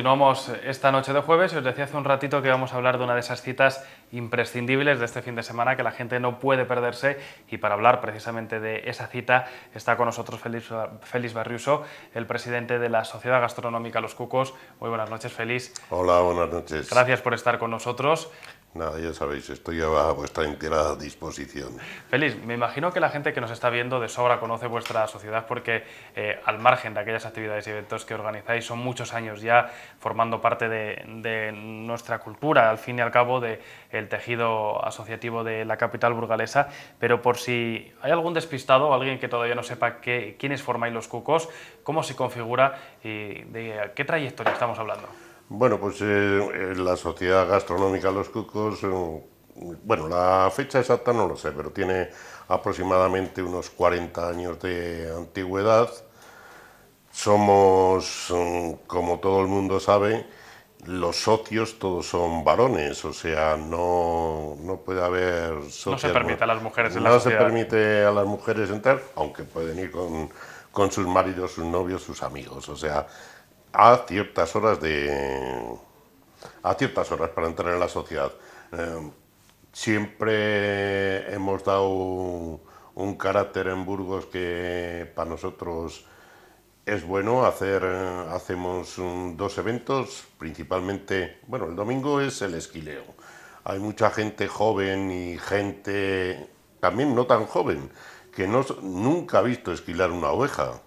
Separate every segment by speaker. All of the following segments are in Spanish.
Speaker 1: Continuamos esta noche de jueves os decía hace un ratito que vamos a hablar de una de esas citas imprescindibles de este fin de semana que la gente no puede perderse y para hablar precisamente de esa cita está con nosotros Félix, Félix Barriuso, el presidente de la Sociedad Gastronómica Los Cucos. Muy buenas noches, Félix.
Speaker 2: Hola, buenas noches. Gracias por estar con nosotros. Nada, ya sabéis, estoy a vuestra entera disposición. Feliz, me imagino
Speaker 1: que la gente que nos está viendo de sobra conoce vuestra sociedad porque eh, al margen de aquellas actividades y eventos que organizáis, son muchos años ya formando parte de, nuestra cultura, al fin y al cabo del el tejido asociativo de la capital burgalesa, pero por si hay algún despistado alguien que todavía no sepa quiénes formáis los cucos, cómo se configura y de qué trayectoria estamos hablando.
Speaker 2: Bueno, pues eh, eh, la Sociedad Gastronómica Los Cucos, eh, bueno, la fecha exacta no lo sé, pero tiene aproximadamente unos 40 años de antigüedad. Somos, mm, como todo el mundo sabe, los socios todos son varones, o sea, no, no puede haber No se permite a las mujeres No se permite a las mujeres entrar, aunque pueden ir con, con sus maridos, sus novios, sus amigos, o sea, a ciertas horas de a ciertas horas para entrar en la sociedad. Em, siempre hemos dado un carácter en Burgos que para nosotros es bueno hacer hacemos mm, dos eventos principalmente bueno el domingo es el esquileo hay mucha gente joven y gente también no tan joven que no, nunca ha visto esquilar una oveja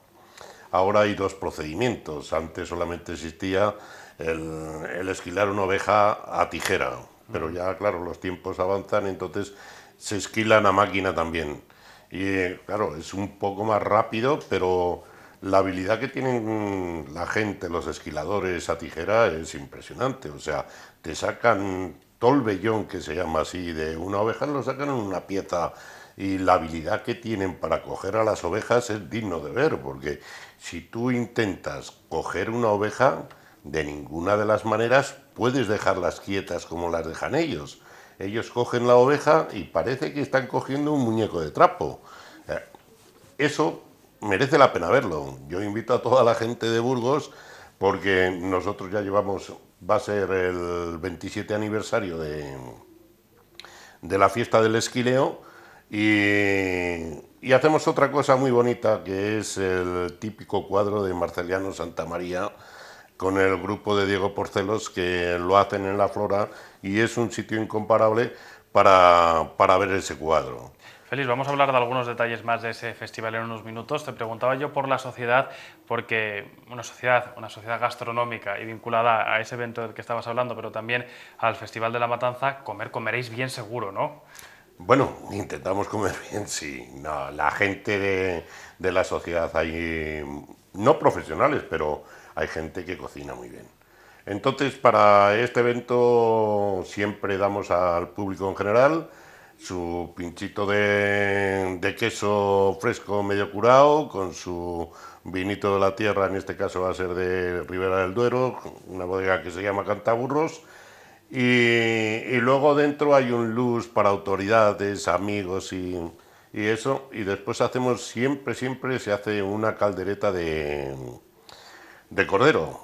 Speaker 2: Ahora hay dos procedimientos. Antes solamente existía el, esquilar una oveja a tijera, pero ya, claro, los tiempos avanzan, entonces se esquilan a máquina también. Y claro, es un poco más rápido, pero la habilidad que tienen la gente, los esquiladores a tijera, es impresionante. O sea, te sacan todo el vellón que se llama así de una oveja, lo sacan en una pieza y la habilidad que tienen para coger a las ovejas es digno de ver, porque si tú intentas coger una oveja, de ninguna de las maneras puedes dejarlas quietas como las dejan ellos. Ellos cogen la oveja y parece que están cogiendo un muñeco de trapo. Eh, eso merece la pena verlo. Yo invito a toda la gente de Burgos porque nosotros ya llevamos, va a ser el 27 aniversario de, de la fiesta del esquileo y, hacemos otra cosa muy bonita, que es el típico cuadro de Marceliano Santa María con el grupo de Diego Porcelos, que lo hacen en La Flora y es un sitio incomparable para, para ver ese cuadro.
Speaker 1: Félix, vamos a hablar de algunos detalles más de ese festival en unos minutos. Te preguntaba yo por la sociedad, porque una sociedad, una sociedad gastronómica y vinculada a ese evento del que estabas hablando, pero también al Festival de la Matanza, comer comeréis bien seguro, ¿no?
Speaker 2: Bueno, intentamos comer bien, sí. la gente de, la sociedad hay, no profesionales, pero hay gente que cocina muy bien. Entonces, para este evento siempre damos al público en general su pinchito de, de queso fresco medio curado con su vinito de la tierra, en este caso va a ser de Ribera del Duero, una bodega que se llama Cantaburros y, luego dentro hay un luz para autoridades, amigos y, y, eso. Y después hacemos siempre, siempre se hace una caldereta de, de cordero.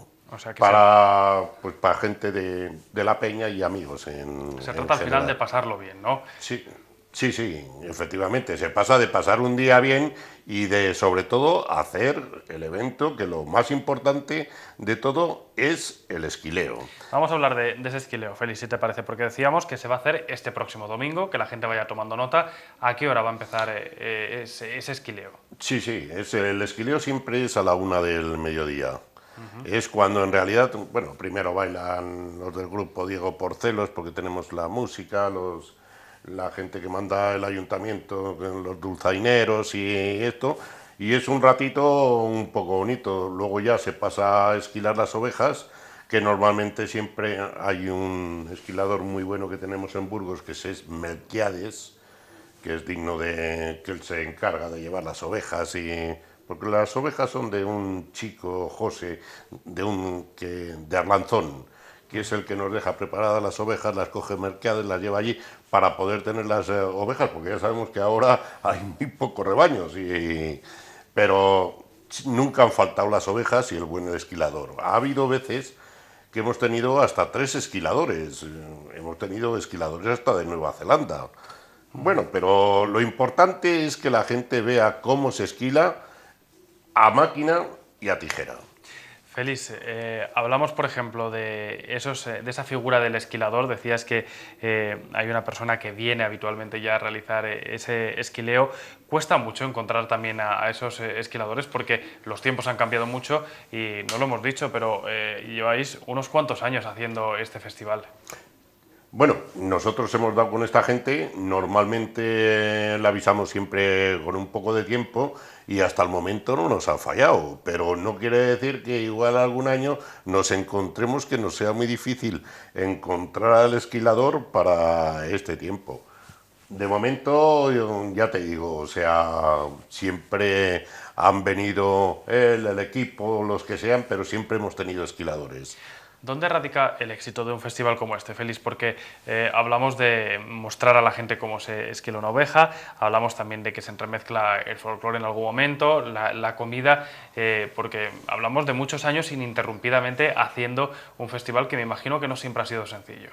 Speaker 1: para,
Speaker 2: pues, para gente de, la peña y amigos. se trata al final de
Speaker 1: pasarlo bien,
Speaker 2: ¿no? Sí. Sí, sí, efectivamente, se pasa de pasar un día bien y de sobre todo hacer el evento, que lo más importante de todo es el esquileo.
Speaker 1: Vamos a hablar de, ese esquileo, Félix, si te parece, porque decíamos que se va a hacer este próximo domingo, que la gente vaya tomando nota, ¿a qué hora va a empezar eh, eh, ese, esquileo?
Speaker 2: Sí, sí, es, el esquileo siempre es a la una del mediodía. Es cuando en realidad, bueno, primero bailan los del grupo Diego Porcelos, porque tenemos la música, los la gente que manda el ayuntamiento, los dulzaineros y esto, y es un ratito un poco bonito. Luego ya se pasa a esquilar las ovejas, que normalmente siempre hay un esquilador muy bueno que tenemos en Burgos, que es Melquiades, que es digno de que él se encarga de llevar las ovejas y porque las ovejas son de un chico José de un que de Arlanzón que es el que nos deja preparadas las ovejas, las coge mercadas, las lleva allí para poder tener las eh, ovejas, porque ya sabemos que ahora hay muy pocos rebaños, pero nunca han faltado las ovejas y el buen esquilador. Ha habido veces que hemos tenido hasta tres esquiladores, eh, hemos tenido esquiladores hasta de Nueva Zelanda. Bueno, pero lo importante es que la gente vea cómo se esquila a máquina y a tijera.
Speaker 1: Félix, eh, hablamos por ejemplo de, esos, eh, de esa figura del esquilador, decías que eh, hay una persona que viene habitualmente ya a realizar ese esquileo, cuesta mucho encontrar también a, esos esquiladores porque los tiempos han cambiado mucho y no lo hemos dicho, pero lleváis unos cuantos años haciendo este festival.
Speaker 2: Bueno, nosotros hemos dado con esta gente, normalmente la avisamos siempre con un poco de tiempo y hasta el momento no nos ha fallado, pero no quiere decir que igual algún año nos encontremos que nos sea muy difícil encontrar al esquilador para este tiempo. De momento, ya te digo, o sea, siempre han venido el equipo, los que sean, pero siempre hemos tenido esquiladores.
Speaker 1: ¿Dónde radica el éxito de un festival como este, Félix? Porque eh, hablamos de mostrar a la gente cómo se esquila una oveja, hablamos también de que se entremezcla el folclore en algún momento, la, comida, eh, porque hablamos de muchos años ininterrumpidamente haciendo un festival que me imagino que no siempre ha sido sencillo.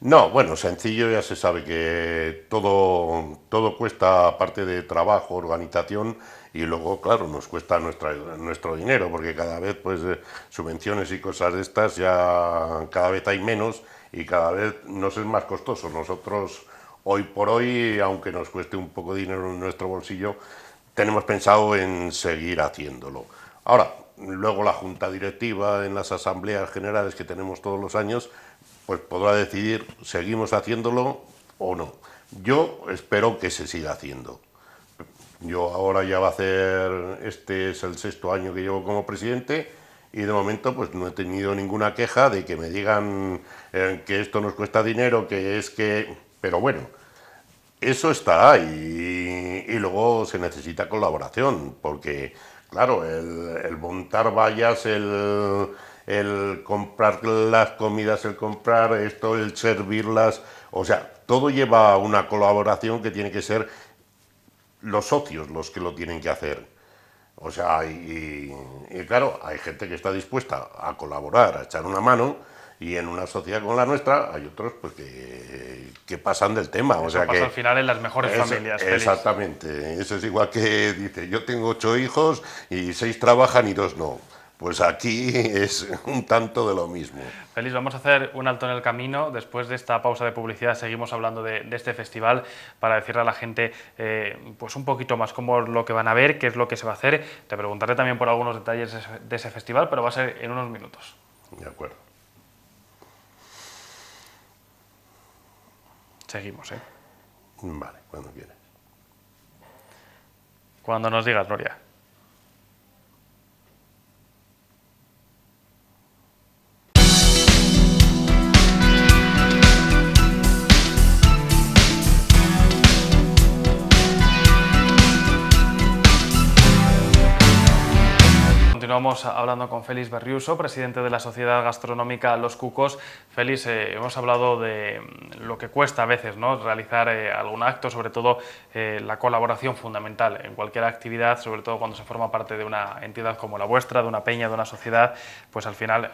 Speaker 2: No, bueno, sencillo ya se sabe que todo, cuesta parte de trabajo, organización y luego, claro, nos cuesta nuestro dinero porque cada vez pues eh, subvenciones y cosas de estas ya cada vez hay menos y cada vez nos es más costoso. Nosotros hoy por hoy, aunque nos cueste un poco de dinero en nuestro bolsillo, tenemos pensado en seguir haciéndolo. Ahora, luego la junta directiva en las asambleas generales que tenemos todos los años, pues podrá decidir seguimos haciéndolo o no. Yo espero que se siga haciendo. Yo ahora ya va a hacer, este es el sexto año que llevo como presidente y de momento pues no he tenido ninguna queja de que me digan eh, que esto nos cuesta dinero, que es que... Pero bueno, eso está ahí y, luego se necesita colaboración porque, claro, el, el montar vallas, el el comprar las comidas, el comprar esto, el servirlas, o sea, todo lleva a una colaboración que tiene que ser los socios los que lo tienen que hacer. O sea, y, claro, hay gente que está dispuesta a colaborar, a echar una mano, y en una sociedad como la nuestra hay otros pues que, pasan del tema. o sea que al final en las mejores familias. Exactamente, eso es igual que dice, yo tengo ocho hijos y seis trabajan y dos no. Pues aquí es un tanto de lo mismo.
Speaker 1: Feliz, vamos a hacer un alto en el camino. Después de esta pausa de publicidad seguimos hablando de, este festival para decirle a la gente eh, pues un poquito más cómo es lo que van a ver, qué es lo que se va a hacer. Te preguntaré también por algunos detalles de ese festival, pero va
Speaker 2: a ser en unos minutos. De acuerdo. Seguimos, ¿eh? Vale, cuando quieras.
Speaker 1: Cuando nos digas, Gloria. Estamos hablando con Félix Berriuso, presidente de la Sociedad Gastronómica Los Cucos. Félix, eh, hemos hablado de lo que cuesta a veces ¿no? realizar eh, algún acto, sobre todo eh, la colaboración fundamental en cualquier actividad, sobre todo cuando se forma parte de una entidad como la vuestra, de una peña, de una sociedad, pues al final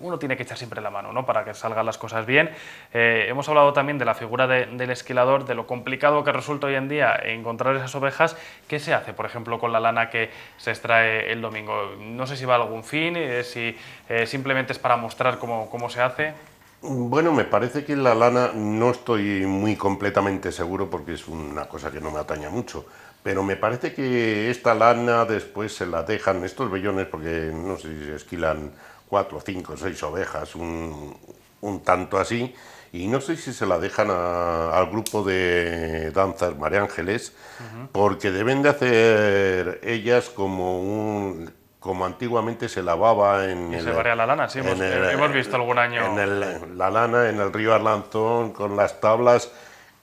Speaker 1: uno tiene que echar siempre la mano ¿no? para que salgan las cosas bien. hemos hablado también de la figura del esquilador, de lo complicado que resulta hoy en día encontrar esas ovejas. ¿Qué se hace, por ejemplo, con la lana que se extrae el domingo? no sé si va a algún fin, si eh, simplemente es para mostrar cómo, se hace.
Speaker 2: Bueno, me parece que la lana no estoy muy completamente seguro porque es una cosa que no me ataña mucho, pero me parece que esta lana después se la dejan estos vellones porque no sé si esquilan cuatro, cinco, seis ovejas, un, tanto así, y no sé si se la dejan al grupo de danzas María Ángeles, porque deben de hacer ellas como un como antiguamente se lavaba en... Y se varía la lana, sí, hemos, visto eh, algún año... En la lana, en el río Arlanzón, con las tablas...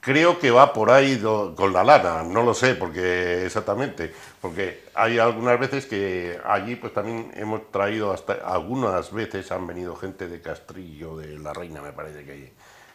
Speaker 2: Creo que va por ahí con la lana, no lo sé porque exactamente, porque hay algunas veces que allí pues también hemos traído hasta algunas veces han venido gente de Castrillo, de la Reina me parece que hay,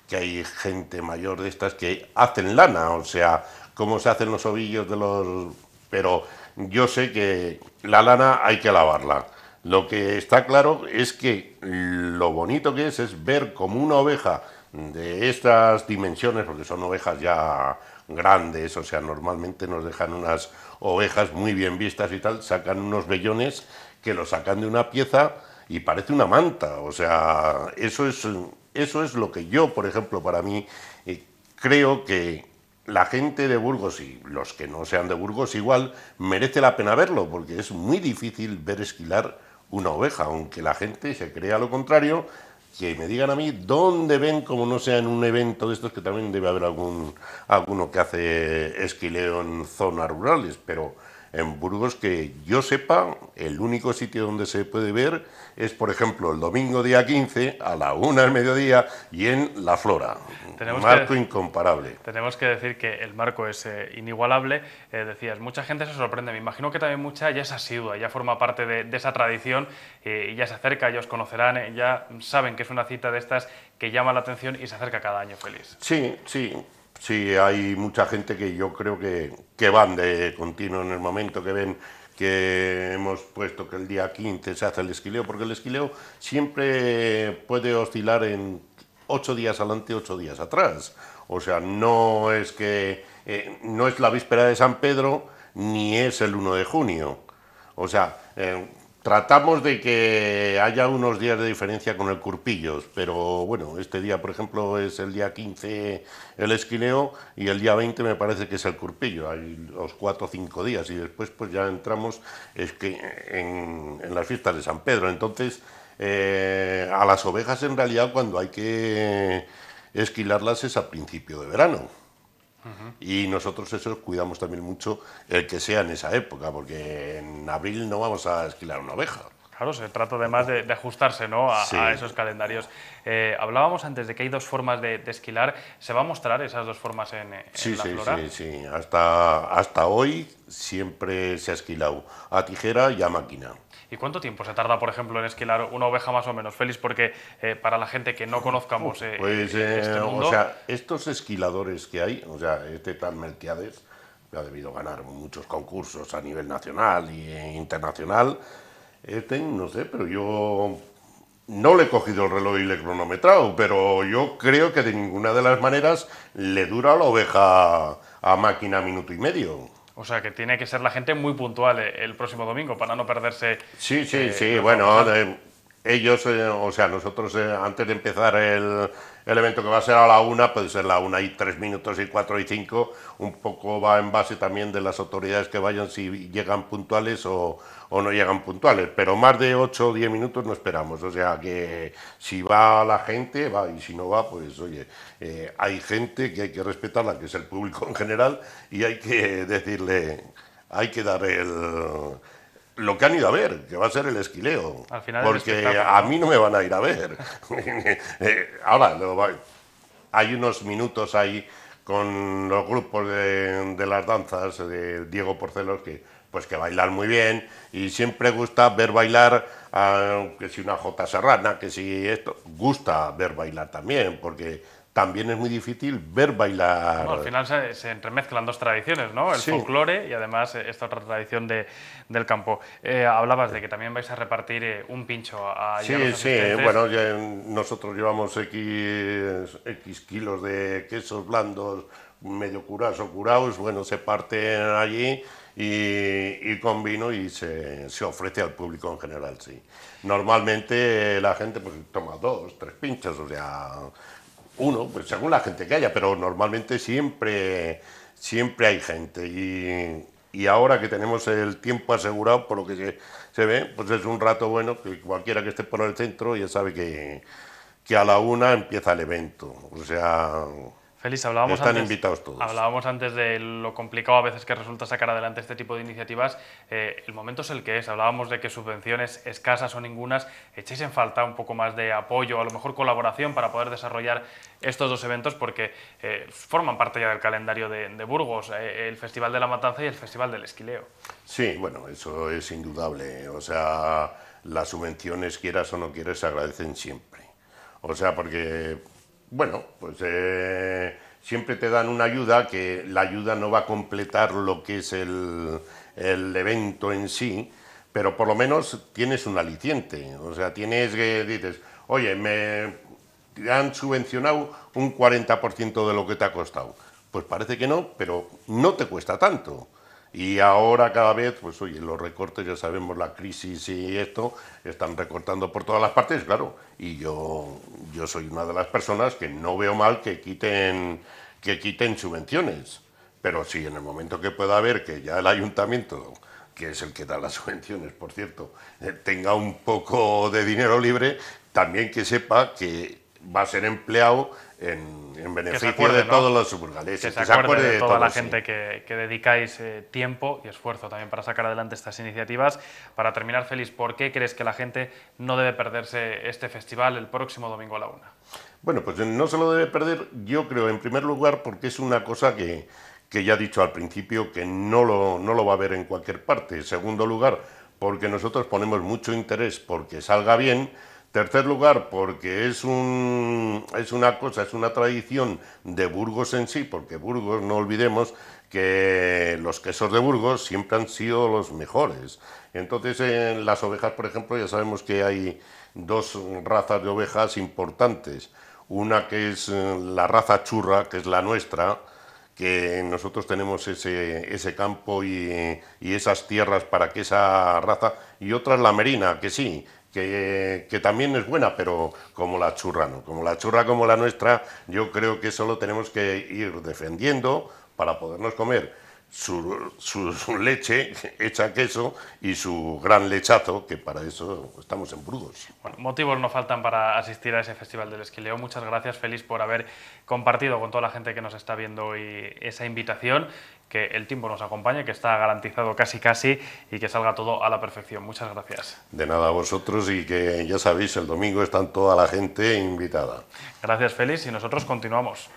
Speaker 2: que hay gente mayor de estas que hacen lana, o sea, cómo se hacen los ovillos de los pero yo sé que la lana hay que lavarla. Lo que está claro es que lo bonito que es es ver como una oveja de estas dimensiones, porque son ovejas ya grandes, o sea, normalmente nos dejan unas ovejas muy bien vistas y tal, sacan unos vellones que lo sacan de una pieza y parece una manta, o sea, eso es, eso es lo que yo, por ejemplo, para mí eh, creo que la gente de Burgos y los que no sean de Burgos igual merece la pena verlo, porque es muy difícil ver esquilar una oveja, aunque la gente se crea lo contrario, que me digan a mí dónde ven, como no sea en un evento de estos, que también debe haber algún, alguno que hace esquileo en zonas rurales, pero en Burgos, que yo sepa, el único sitio donde se puede ver es, por ejemplo, el domingo día 15 a la una del mediodía y en La Flora. Tenemos marco incomparable.
Speaker 1: Tenemos que decir que el marco es eh, inigualable. Eh, decías, mucha gente se sorprende. Me imagino que también mucha ya es asidua, ya forma parte de, esa tradición eh, y ya se acerca, ya os conocerán, ya saben que es una cita de estas que llama la atención y se acerca cada año feliz.
Speaker 2: Sí, sí. Sí, hay mucha gente que yo creo que, que van de continuo en el momento que ven que hemos puesto que el día 15 se hace el esquileo, porque el esquileo siempre puede oscilar en ocho días adelante, ocho días atrás. O sea, no es que eh, no es la víspera de San Pedro ni es el 1 de junio. O sea, eh, Tratamos de que haya unos días de diferencia con el Curpillos, pero bueno, este día, por ejemplo, es el día 15 el esquineo y el día 20 me parece que es el Curpillo, hay los cuatro o cinco días y después pues ya entramos es que en, las fiestas de San Pedro. Entonces, eh, a las ovejas en realidad cuando hay que esquilarlas es a principio de verano. Y nosotros eso cuidamos también mucho el que sea en esa época, porque en abril no vamos a esquilar una oveja.
Speaker 1: Claro, se trata además de, ajustarse a, esos calendarios. Eh, hablábamos antes de que hay dos formas de, esquilar. ¿Se va a mostrar esas dos formas en, la sí, Sí,
Speaker 2: sí, Hasta, hasta hoy siempre se ha esquilado a tijera y a máquina.
Speaker 1: ¿Y cuánto tiempo se tarda, por ejemplo, en esquilar una oveja más o menos, feliz, Porque eh, para la gente que no conozcamos eh, pues, eh, este O sea,
Speaker 2: estos esquiladores que hay, o sea, este tal Melquiades, que ha debido ganar muchos concursos a nivel nacional e internacional, este, no sé, pero yo no le he cogido el reloj y le he cronometrado, pero yo creo que de ninguna de las maneras le dura la oveja a máquina minuto y medio.
Speaker 1: O sea que tiene que ser la gente muy puntual eh, el próximo domingo para no perderse. Sí, sí, eh, sí. Bueno,
Speaker 2: eh, ellos, o sea, nosotros antes de empezar el, el evento que va a ser a la una, puede ser la una y tres minutos y cuatro y cinco, un poco va en base también de las autoridades que vayan, si llegan puntuales o, no llegan puntuales, pero más de ocho o diez minutos no esperamos, o sea que si va la gente, va, y si no va, pues oye, eh, hay gente que hay que respetarla, que es el público en general, y hay que decirle, hay que dar el lo que han ido a ver, que va a ser el esquileo. porque a mí no me van a ir a ver. Eh, ahora, hay unos minutos ahí con los grupos de, las danzas de Diego Porcelos que pues que bailan muy bien y siempre gusta ver bailar a, que si una jota serrana, que si esto, gusta ver bailar también porque también es muy difícil ver bailar. al final
Speaker 1: se, entremezclan dos tradiciones, ¿no? El folclore y además eh, esta otra tradición del campo. Eh, hablabas de que también vais a repartir eh, un pincho a Sí, sí, bueno,
Speaker 2: nosotros llevamos X, X kilos de quesos blandos, medio curados o curados, bueno, se parten allí. Y, y, con vino y se, ofrece al público en general, sí. Normalmente la gente pues, toma dos, tres pinchas, o sea, uno, pues según la gente que haya, pero normalmente siempre, siempre hay gente. Y, ahora que tenemos el tiempo asegurado, por lo que se, ve, pues es un rato bueno que cualquiera que esté por el centro ya sabe que, que a la una empieza el evento. O sea,
Speaker 1: Félix, hablábamos antes, Hablábamos antes de lo complicado a veces que resulta sacar adelante este tipo de iniciativas. Eh, el momento es el que es. Hablábamos de que subvenciones escasas o ningunas. ¿echáis en falta un poco más de apoyo, a lo mejor colaboración para poder desarrollar estos dos eventos porque eh, forman parte ya del calendario de, Burgos, eh, el Festival de la Matanza y el Festival del Esquileo.
Speaker 2: Sí, bueno, eso es indudable. O sea, las subvenciones, quieras o no quieras, se agradecen siempre. O sea, porque bueno, pues eh, siempre te dan una ayuda que la ayuda no va a completar lo que es el, el evento en sí, pero por lo menos tienes un aliciente. O sea, tienes que dices, oye, me han subvencionado un 40% de lo que te ha costado. Pues parece que no, pero no te cuesta tanto. Y ahora cada vez, pues oye, los recortes, ya sabemos, la crisis y esto, están recortando por todas las partes, claro. Y yo, yo soy una de las personas que no veo mal que quiten, que quiten subvenciones. Pero si en el momento que pueda haber que ya el ayuntamiento, que es el que da las subvenciones, por cierto, eh, tenga un poco de dinero libre, también que sepa que va a ser empleado en, beneficio de todos los burgaleses. Que se, acuerde, de, toda la gente
Speaker 1: que, que, dedicáis eh, tiempo y esfuerzo también para sacar adelante estas iniciativas. Para terminar, Félix, ¿por qué crees que la gente no debe perderse este festival el próximo domingo a la una?
Speaker 2: Bueno, pues no se lo debe perder, yo creo, en primer lugar, porque es una cosa que, que ya he dicho al principio que no lo, no lo va a ver en cualquier parte. En segundo lugar, porque nosotros ponemos mucho interés porque salga bien Tercer lugar, porque es, un, es una cosa, es una tradición de Burgos en sí, porque Burgos, no olvidemos que los quesos de Burgos siempre han sido los mejores. Entonces, en las ovejas, por ejemplo, ya sabemos que hay dos razas de ovejas importantes. Una que es eh, la raza churra, que es la nuestra, que nosotros tenemos ese, ese campo y, y, esas tierras para que esa raza, y otra es la merina, que sí, que, también es buena, pero como la churra no. Como la churra como la nuestra, yo creo que eso lo tenemos que ir defendiendo para podernos comer su, su, leche hecha queso y su gran lechazo, que para eso estamos en brudos.
Speaker 1: Bueno, motivos no faltan para asistir a ese Festival del Esquileo. Muchas gracias, Félix, por haber compartido con toda la gente que nos está viendo hoy esa invitación, que el tiempo nos acompañe, que está garantizado casi casi y que salga todo a la perfección. Muchas gracias.
Speaker 2: De nada a vosotros y que ya sabéis, el domingo están toda la gente invitada. Gracias, Félix,
Speaker 1: y nosotros continuamos.